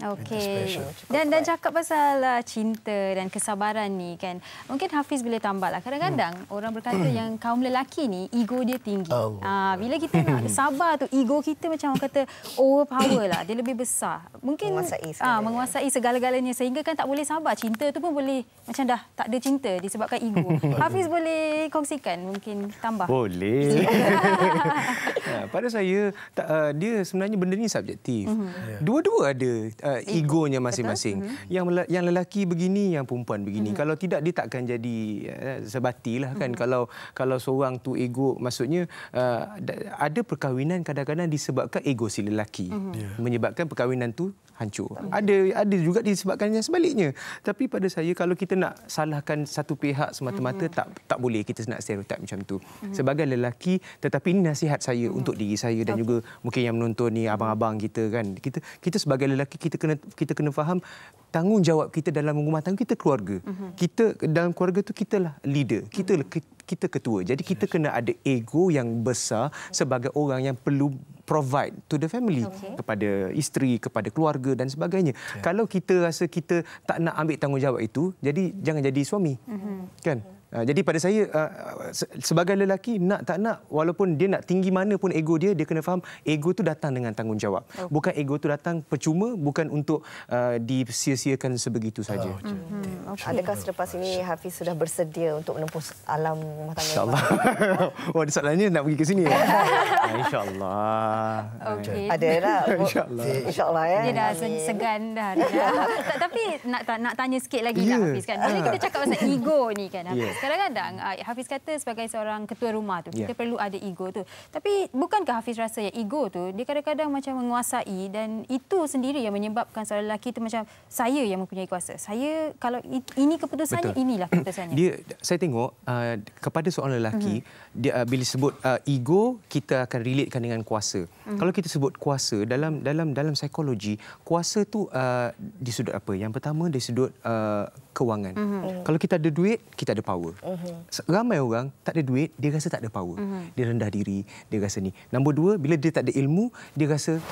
Okey. Dan dan cakap pasal uh, cinta dan kesabaran ni kan. Mungkin Hafiz boleh tambahlah. Kadang-kadang hmm. orang berkata yang kaum lelaki ni ego dia tinggi. oh. uh, bila kita nak sabar tu ego kita macam orang kata overpower lah. Dia lebih besar. Mungkin menguasai ah uh, menguasai segala-galanya sehingga kan tak boleh sabar. Cinta tu pun boleh macam dah tak ada cinta disebabkan ego. Hafiz boleh kongsikan mungkin tambah. Boleh. Ya, pada saya uh, dia sebenarnya benda ni subjektif. Mm-hmm. Yeah. Dua-dua ada uh, uh, egonya masing-masing. Mm -hmm. Yang yang lelaki begini, yang perempuan begini. Mm -hmm. Kalau tidak dia takkan jadi uh, eh, sebatilah kan mm -hmm. kalau kalau seorang tu ego maksudnya uh, ada perkahwinan kadang-kadang disebabkan ego si lelaki mm -hmm. yeah. menyebabkan perkahwinan tu hancur. Ada ada juga disebabkan yang sebaliknya. Tapi pada saya kalau kita nak salahkan satu pihak semata-mata mm -hmm. tak tak boleh kita nak stereotip macam tu. Mm -hmm. Sebagai lelaki tetapi ini nasihat saya mm -hmm. untuk diri saya dan okay. juga mungkin yang menonton ni abang-abang kita kan. Kita kita sebagai lelaki kita kita kena kita kena faham tanggungjawab kita dalam rumah tangga kita keluarga. Mm-hmm. Kita dalam keluarga tu kita lah leader. Kita mm-hmm. kita ketua. Jadi kita kena ada ego yang besar sebagai orang yang perlu provide to the family okay. kepada isteri, kepada keluarga dan sebagainya. Yeah. Kalau kita rasa kita tak nak ambil tanggungjawab itu, jadi mm-hmm. jangan jadi suami. Mm-hmm. Kan? Yeah. Ah, jadi pada saya ah, sebagai lelaki nak tak nak walaupun dia nak tinggi mana pun ego dia dia kena faham ego tu datang dengan tanggungjawab. Oh. Bukan ego tu datang percuma bukan untuk uh, disia-siakan sebegitu saja. Oh, mm okay. Adakah selepas ini Hafiz sudah bersedia untuk menempuh alam rumah tangga? Insya-Allah. Oh ada soalannya nak pergi ke sini. Ya? Insya-Allah. Okey. Ada lah. Insya-Allah. Insya-Allah ya. Dia dah segan dah. Tapi nak nak tanya sikit lagi yeah. Hafiz kan. Bila kita cakap pasal ego ni kan. Yeah kadang-kadang uh, Hafiz kata sebagai seorang ketua rumah tu yeah. perlu ada ego tu. Tapi bukankah Hafiz rasa yang ego tu dia kadang-kadang macam menguasai dan itu sendiri yang menyebabkan seorang lelaki tu macam saya yang mempunyai kuasa. Saya kalau ini keputusannya Betul. inilah keputusannya. Dia saya tengok uh, kepada seorang lelaki mm-hmm. dia uh, bila sebut uh, ego kita akan relatekan dengan kuasa. Mm-hmm. Kalau kita sebut kuasa dalam dalam dalam psikologi kuasa tu uh, di sudut apa? Yang pertama di sudut uh, kewangan. Mm-hmm. Kalau kita ada duit, kita ada power. Mm-hmm. Ramai orang tak ada duit, dia rasa tak ada power. Mm-hmm. Dia rendah diri, dia rasa ni. Nombor dua, bila dia tak ada ilmu, dia rasa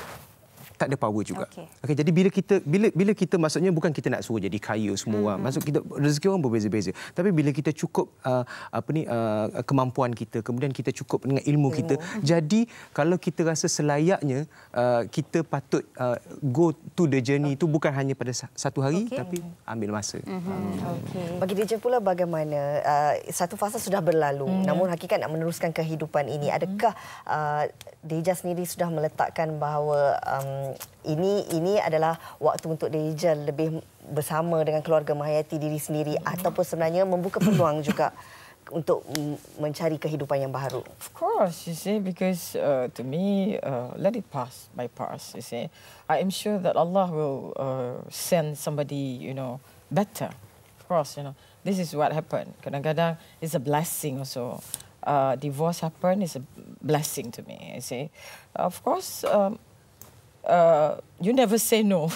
tak ada power juga. Okey. Okay, jadi bila kita bila bila kita maksudnya bukan kita nak suruh jadi kaya semua mm-hmm. orang. Maksud kita rezeki orang berbeza-beza. Tapi bila kita cukup uh, apa ni uh, kemampuan kita, kemudian kita cukup dengan ilmu mm kita. Mm-hmm. Jadi kalau kita rasa selayaknya uh, kita patut uh, go to the journey itu okay. bukan hanya pada satu hari okay. tapi ambil masa. Mm-hmm. Hmm. Okay. Bagi dia pula bagaimana uh, satu fasa sudah berlalu mm-hmm. namun hakikat nak meneruskan kehidupan ini mm-hmm. adakah uh, Deja sendiri sudah meletakkan bahawa um, ini ini adalah waktu untuk Dejal lebih bersama dengan keluarga menghayati diri sendiri mm. ataupun sebenarnya membuka peluang juga untuk mencari kehidupan yang baru. Of course, you see, because uh, to me, uh, let it pass, by pass. you see. I am sure that Allah will uh, send somebody, you know, better. Of course, you know, this is what happened. Kadang-kadang, it's a blessing also. Uh, divorce happen is a blessing to me, you see. Of course, um, Uh, you never say no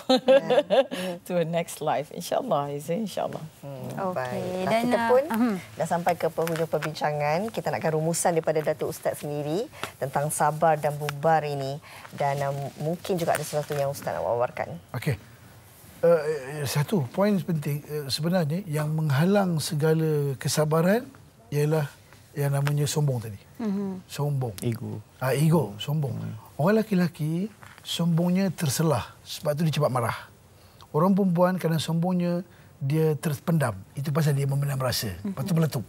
to a next life. InsyaAllah, Izzy. Inshallah. Hmm, okay. Baik. Dan kita uh, pun hmm. dah sampai ke penghujung perbincangan. Kita nakkan rumusan daripada Datuk Ustaz sendiri tentang sabar dan bubar ini. Dan uh, mungkin juga ada sesuatu yang Ustaz nak wawarkan. Okey. Uh, satu poin penting uh, sebenarnya yang menghalang segala kesabaran ialah yang namanya sombong tadi. Mm-hmm. Sombong. Ego. Ah, ego, sombong. Mm-hmm. Orang lelaki-lelaki sombongnya terselah sebab tu dia cepat marah. Orang perempuan kerana sombongnya dia terpendam. Itu pasal dia memendam rasa. Lepas tu meletup.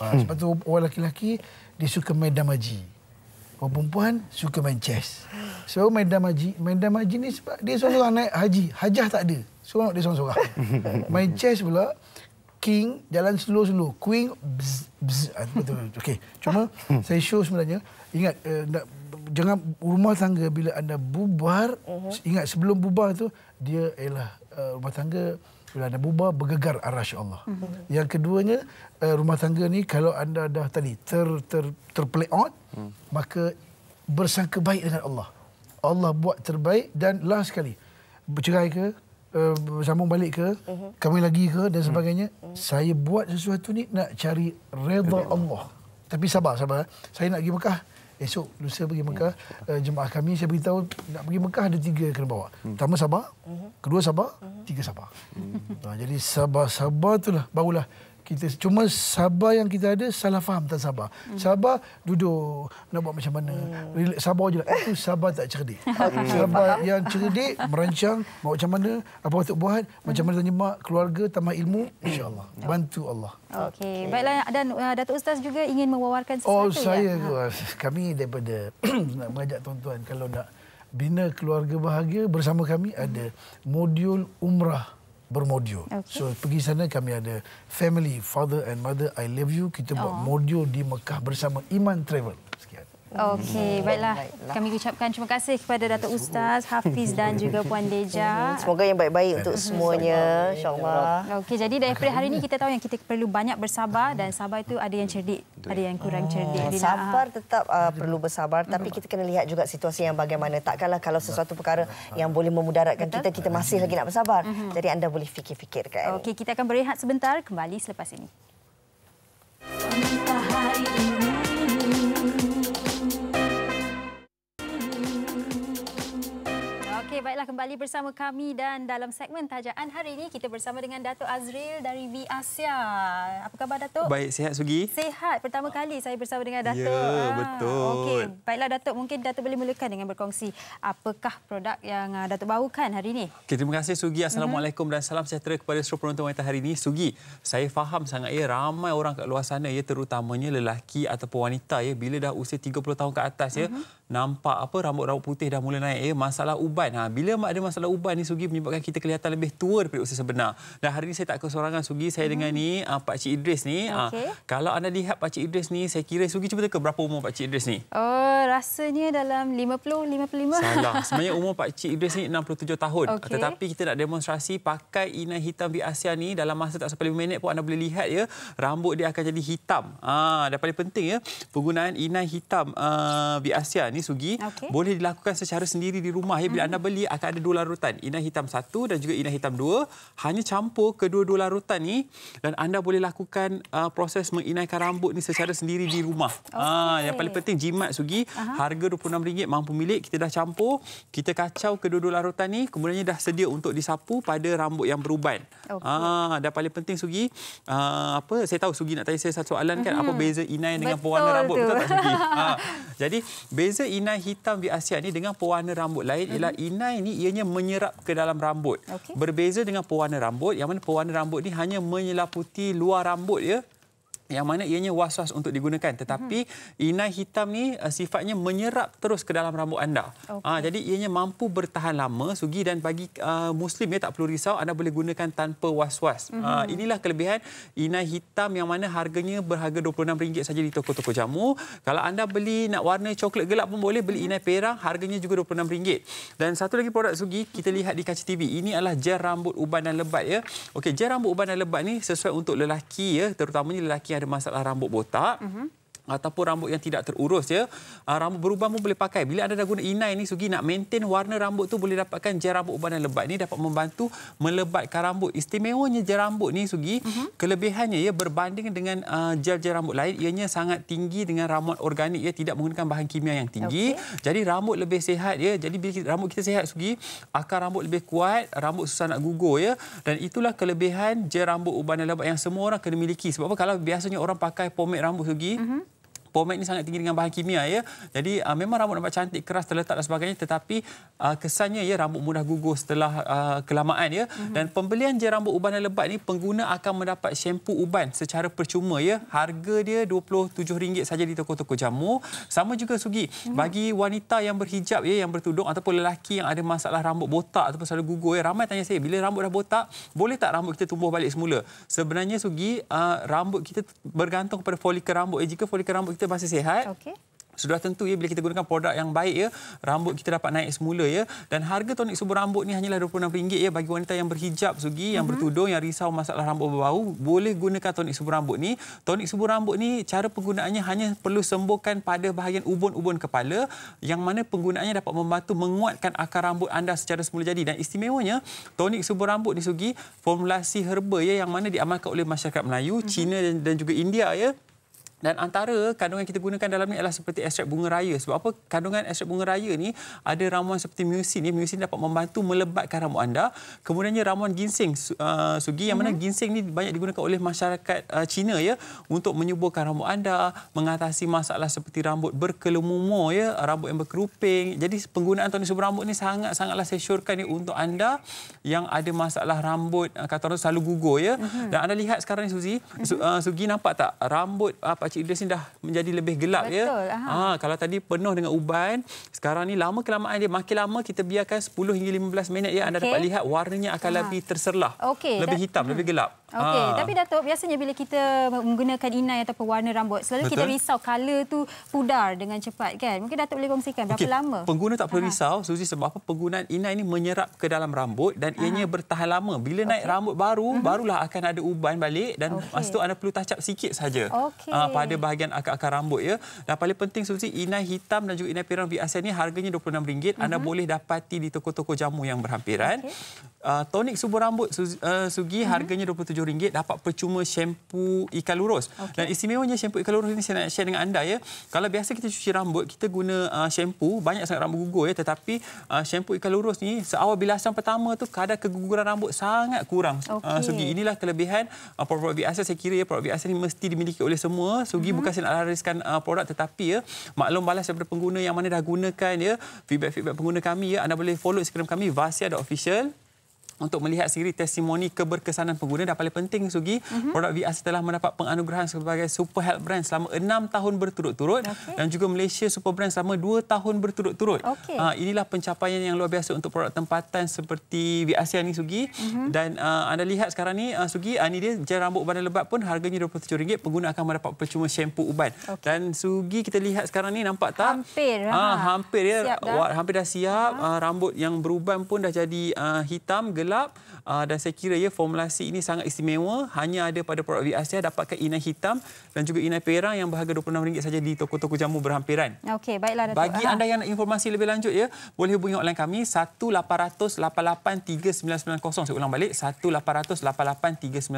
Ah, hmm. Sebab tu orang lelaki-lelaki dia suka main damaji. Orang perempuan suka main chess. So main damaji, main damaji ni sebab dia seorang naik haji. Hajah tak ada. Seorang dia seorang-seorang. Main chess pula king jalan slow-slow. Queen bzz, bzz. Ah, betul, betul. Okey. Cuma hmm. saya show sebenarnya ingat uh, nak jangan rumah tangga bila anda bubar uh-huh. ingat sebelum bubar tu dia ialah uh, rumah tangga bila anda bubar bergegar arah Allah. Uh-huh. Mhm. Yang keduanya uh, rumah tangga ni kalau anda dah tadi ter ter terplay out uh-huh. maka bersangka baik dengan Allah. Allah buat terbaik dan last sekali bercerai ke uh, eh, sambung balik ke uh-huh. Mhm. kami lagi ke dan hmm. sebagainya uh-huh. saya buat sesuatu ni nak cari redha Allah. Allah. Tapi sabar sabar saya nak pergi Mekah. Esok lusa pergi ya, Mekah uh, Jemaah kami saya beritahu Nak pergi Mekah ada tiga yang kena bawa hmm. Pertama sabah, mhm. Kedua sabah, mhm. Tiga sabah. uh-huh. Hmm. Ha, nah, Jadi sabar-sabar itulah Barulah kita cuma sabar yang kita ada salah faham tak sabar. Hmm. Sabar duduk nak buat macam mana. Hmm. Relax hmm. sabar je lah. Itu sabar tak cerdik. Hmm. Sabar faham. yang cerdik merancang mau macam mana apa untuk buat hmm. macam mana tanya mak keluarga tambah ilmu insyaallah hmm. bantu Allah. Okey. Okay. Baiklah dan uh, Datuk Ustaz juga ingin mewawarkan sesuatu Oh ya? saya ya? ha. kami daripada nak mengajak tuan-tuan kalau nak bina keluarga bahagia bersama kami ada modul umrah bermodio. Okay. So pergi sana kami ada family, father and mother, I love you. Kita oh. buat modio di Mekah bersama Iman Travel. Okey, hmm. baiklah. baiklah. Kami ucapkan terima kasih kepada Datuk Ustaz, Hafiz dan juga Puan Deja. Hmm, semoga yang baik-baik untuk semuanya. InsyaAllah. Okey, jadi daripada hari ini kita tahu yang kita perlu banyak bersabar dan sabar itu ada yang cerdik, ada yang kurang ah. cerdik. Hmm, sabar tetap uh, perlu bersabar tapi kita kena lihat juga situasi yang bagaimana. Takkanlah kalau sesuatu perkara yang boleh memudaratkan kita, kita masih lagi nak bersabar. Jadi anda boleh fikir-fikirkan. Okey, kita akan berehat sebentar kembali selepas ini. Kita Okey, baiklah kembali bersama kami dan dalam segmen tajaan hari ini kita bersama dengan Datuk Azril dari V Asia. Apa khabar Datuk? Baik, sihat Sugi. Sihat. Pertama kali saya bersama dengan ya, Datuk. Ya, betul. Okey, baiklah Datuk, mungkin Datuk boleh mulakan dengan berkongsi apakah produk yang ah, Datuk bawakan hari ini. Okay, terima kasih Sugi. Mhm. Assalamualaikum dan salam sejahtera kepada seluruh penonton wanita hari ini. Sugi, saya faham sangat ya ramai orang kat luar sana ya terutamanya lelaki ataupun wanita ya bila dah usia 30 tahun ke atas ya. Uh-huh nampak apa rambut-rambut putih dah mula naik ya masalah uban ha bila ada masalah uban ni sugi menyebabkan kita kelihatan lebih tua daripada usia sebenar dan hari ni saya tak kesorangan sugi saya hmm. dengan ni uh, pak cik Idris ni ah, okay. uh, kalau anda lihat pak cik Idris ni saya kira sugi cuba teka berapa umur pak cik Idris ni oh rasanya dalam 50 55 salah sebenarnya umur pak cik Idris ni 67 tahun okay. tetapi kita nak demonstrasi pakai inai hitam di Asia ni dalam masa tak sampai 5 minit pun anda boleh lihat ya rambut dia akan jadi hitam ah uh, dan paling penting ya penggunaan inai hitam uh, di Asia ni Sugi okay. boleh dilakukan secara sendiri di rumah ya bila mm-hmm. anda beli akan ada dua larutan inai hitam satu dan juga inai hitam dua hanya campur kedua-dua larutan ni dan anda boleh lakukan uh, proses menginai rambut ni secara sendiri di rumah ah, okay. ha, yang paling penting jimat Sugi uh-huh. harga RM26 mampu milik kita dah campur kita kacau kedua-dua larutan ni kemudiannya dah sedia untuk disapu pada rambut yang beruban okay. ha, ah, dan paling penting Sugi uh, apa saya tahu Sugi nak tanya saya satu soalan kan mm-hmm. apa beza inai dengan pewarna rambut betul tak Sugi ha. jadi beza kata inai hitam di Asia ni dengan pewarna rambut lain ialah mhm. inai ni ianya menyerap ke dalam rambut. Okay. Berbeza dengan pewarna rambut yang mana pewarna rambut ni hanya menyelaputi luar rambut ya yang mana ianya was-was untuk digunakan tetapi mm-hmm. inai hitam ni uh, sifatnya menyerap terus ke dalam rambut anda. Ah, okay. Uh, jadi ianya mampu bertahan lama sugi dan bagi uh, muslim ya tak perlu risau anda boleh gunakan tanpa was-was. hmm Uh, inilah kelebihan inai hitam yang mana harganya berharga RM26 saja di toko-toko jamu. Kalau anda beli nak warna coklat gelap pun boleh beli mm inai perang harganya juga RM26. Dan satu lagi produk sugi kita lihat di kaca TV. Ini adalah gel rambut uban dan lebat ya. Okey gel rambut uban dan lebat ni sesuai untuk lelaki ya terutamanya lelaki yang ada masalah rambut botak, mm-hmm ataupun rambut yang tidak terurus ya ah, rambut berubah pun boleh pakai bila anda dah guna e inai ni sugi nak maintain warna rambut tu boleh dapatkan gel rambut ubanan lebat ni dapat membantu melebatkan rambut istimewanya gel rambut ni sugi uh-huh. kelebihannya ya berbanding dengan uh, gel-gel rambut lain ianya sangat tinggi dengan ramuan organik ya tidak menggunakan bahan kimia yang tinggi okay. jadi rambut lebih sihat ya jadi bila rambut kita sihat sugi akar rambut lebih kuat rambut susah nak gugur ya dan itulah kelebihan gel rambut ubanan lebat yang semua orang kena miliki sebab apa kalau biasanya orang pakai pomade rambut sugi uh-huh pomade ni sangat tinggi dengan bahan kimia ya. Jadi uh, memang rambut nampak cantik, keras, terletak dan sebagainya tetapi uh, kesannya ya rambut mudah gugur setelah uh, kelamaan ya. Mm-hmm. Dan pembelian je rambut uban dan lebat ni pengguna akan mendapat syampu uban secara percuma ya. Harga dia RM27 saja di toko-toko jamu. Sama juga Sugi, mm-hmm. bagi wanita yang berhijab ya yang bertudung ataupun lelaki yang ada masalah rambut botak ataupun selalu gugur ya. Ramai tanya saya bila rambut dah botak, boleh tak rambut kita tumbuh balik semula? Sebenarnya Sugi, uh, rambut kita bergantung kepada folikel rambut. Eh, jika folikel rambut kita kita masih sihat. Okey. Sudah tentu ya bila kita gunakan produk yang baik ya rambut kita dapat naik semula ya dan harga tonik subur rambut ni hanyalah RM26 ya bagi wanita yang berhijab sugi yang mm-hmm. bertudung yang risau masalah rambut berbau boleh gunakan tonik subur rambut ni tonik subur rambut ni cara penggunaannya hanya perlu sembuhkan pada bahagian ubun-ubun kepala yang mana penggunaannya dapat membantu menguatkan akar rambut anda secara semula jadi dan istimewanya tonik subur rambut ni sugi formulasi herba ya yang mana diamalkan oleh masyarakat Melayu, mm-hmm. Cina dan juga India ya dan antara kandungan kita gunakan dalam ni adalah seperti ekstrak bunga raya. Sebab apa? Kandungan ekstrak bunga raya ni ada ramuan seperti musin. ni. musin dapat membantu melebatkan rambut anda. Kemudiannya ramuan ginseng uh, sugi yang mana mhm. ginseng ni banyak digunakan oleh masyarakat uh, Cina ya untuk menyuburkan rambut anda, mengatasi masalah seperti rambut berkelumumur ya, rambut yang berkeruping. Jadi penggunaan tonik subur rambut ni sangat-sangatlah saya syorkan ni untuk anda yang ada masalah rambut uh, kata orang selalu gugur ya. hmm Dan anda lihat sekarang ni Suzy, uh, Sugi nampak tak rambut apa uh, Pakcik Idris ni dah menjadi lebih gelap Betul, ya. Betul. Ha, kalau tadi penuh dengan uban, sekarang ni lama kelamaan dia makin lama kita biarkan 10 hingga 15 minit ya anda okay. dapat lihat warnanya akan ha. lebih terserlah. Okay. Lebih hitam, hmm. lebih gelap. Okey, ha. tapi Datuk, biasanya bila kita menggunakan inai atau pewarna rambut, selalu Betul. kita risau color tu pudar dengan cepat kan? Mungkin Datuk boleh kongsikan berapa okay. lama? Pengguna tak perlu Aha. risau, Suzy, sebab apa penggunaan inai ini menyerap ke dalam rambut dan ianya Aha. bertahan lama. Bila okay. naik rambut baru, uh-huh. barulah akan ada uban balik dan okay. masa tu anda perlu touch up sikit saja. Ah, okay. Ha, pada bahagian akar-akar rambut ya. Dan paling penting Suzy, inai hitam dan juga inai perang biasa ni harganya RM26. Uh-huh. Anda mhm. boleh dapati di toko-toko jamu yang berhampiran. Okay. Uh, ah, tonik subur rambut Suzy, uh, Sugi uh-huh. harganya RM27 dapat percuma syampu ikan lurus. Okay. Dan istimewanya syampu ikan lurus ini saya nak share dengan anda ya. Kalau biasa kita cuci rambut, kita guna uh, syampu, banyak sangat rambut gugur ya. Tetapi uh, syampu ikan lurus ni seawal bilasan pertama tu kadar keguguran rambut sangat kurang. Okay. Uh, sugi inilah kelebihan uh, produk-produk biasa saya kira ya produk biasa ni mesti dimiliki oleh semua. Sugi mm-hmm. bukan saya nak lariskan uh, produk tetapi ya maklum balas daripada pengguna yang mana dah gunakan ya feedback-feedback pengguna kami ya anda boleh follow Instagram kami vasia.official untuk melihat sendiri testimoni keberkesanan pengguna dan paling penting Sugi mm-hmm. produk VR setelah mendapat penganugerahan sebagai super health brand selama enam tahun berturut-turut okay. dan juga Malaysia super brand selama dua tahun berturut-turut. Okay. Uh, ah, inilah pencapaian yang luar biasa untuk produk tempatan seperti VR Asia ni Sugi mm-hmm. dan uh, anda lihat sekarang ni uh, Sugi uh, ini dia gel rambut badan lebat pun harganya RM27 pengguna akan mendapat percuma syampu ubat. Okay. Dan Sugi kita lihat sekarang ni nampak tak? Hampir. uh, hampir ya. dah. Wah, hampir dah siap. uh Uh, rambut yang beruban pun dah jadi uh, hitam gelap uh, dan saya kira ya formulasi ini sangat istimewa hanya ada pada produk V Asia dapatkan inai hitam dan juga inai perang yang berharga RM26 saja di toko-toko jamu berhampiran. Okey, baiklah Datuk. Bagi ah. anda yang nak informasi lebih lanjut ya, boleh hubungi online kami 1800 883990. Saya ulang balik 1800 883990.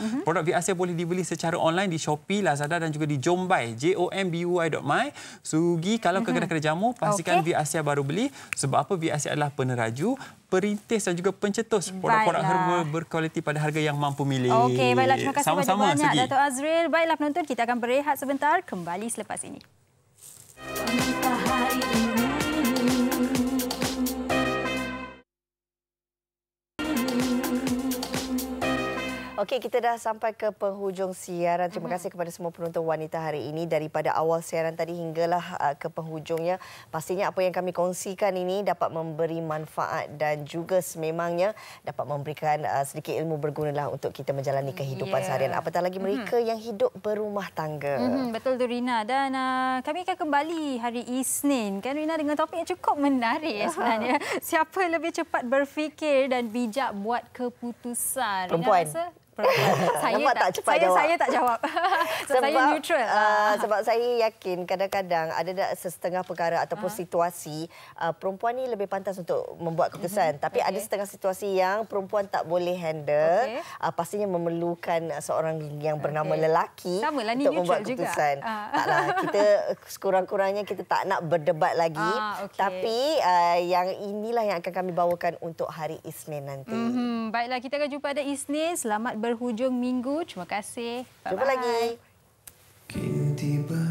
Mhm. Produk V Asia boleh dibeli secara online di Shopee, Lazada dan juga di Jombai, J O M B U my. Sugi kalau ke mhm. kedai-kedai jamu pastikan okay. V Asia baru beli sebab apa? V Asia adalah peneraju perintis dan juga pencetus produk-produk herba berkualiti pada harga yang mampu milik. Okey, baiklah. Terima kasih Sama-sama banyak, Dato' Azril. Baiklah penonton, kita akan berehat sebentar kembali selepas ini. Kita hari ini. Okey, kita dah sampai ke penghujung siaran. Terima mhm. kasih kepada semua penonton wanita hari ini daripada awal siaran tadi hinggalah uh, ke penghujungnya. Pastinya apa yang kami kongsikan ini dapat memberi manfaat dan juga sememangnya dapat memberikan uh, sedikit ilmu berguna lah untuk kita menjalani kehidupan yeah. seharian. Apatah lagi mereka mhm. yang hidup berumah tangga. Mhm, betul tu Rina dan uh, kami akan kembali hari Isnin kan Rina dengan topik yang cukup menarik ya, sebenarnya. Siapa lebih cepat berfikir dan bijak buat keputusan? Perempuan. Rina rasa saya Nampak tak, tak cepat saya, jawab. Saya tak jawab. so sebab, saya neutral. Uh, ah. sebab saya yakin kadang-kadang ada tak setengah perkara ataupun uh-huh. situasi uh, perempuan ni lebih pantas untuk membuat mhm. keputusan. Uh-huh. Tapi okay. ada setengah situasi yang perempuan tak boleh handle. Okay. Uh, pastinya memerlukan seorang yang bernama okay. lelaki Samalah, untuk membuat keputusan. Uh. Taklah, kita sekurang-kurangnya kita tak nak berdebat lagi. Uh, okay. Tapi uh, yang inilah yang akan kami bawakan untuk hari Isnin nanti. Mm-hmm. Baiklah, kita akan jumpa pada Isnin. Selamat ber- berhujung minggu. Terima kasih. Bye-bye. Jumpa lagi. Kini tiba.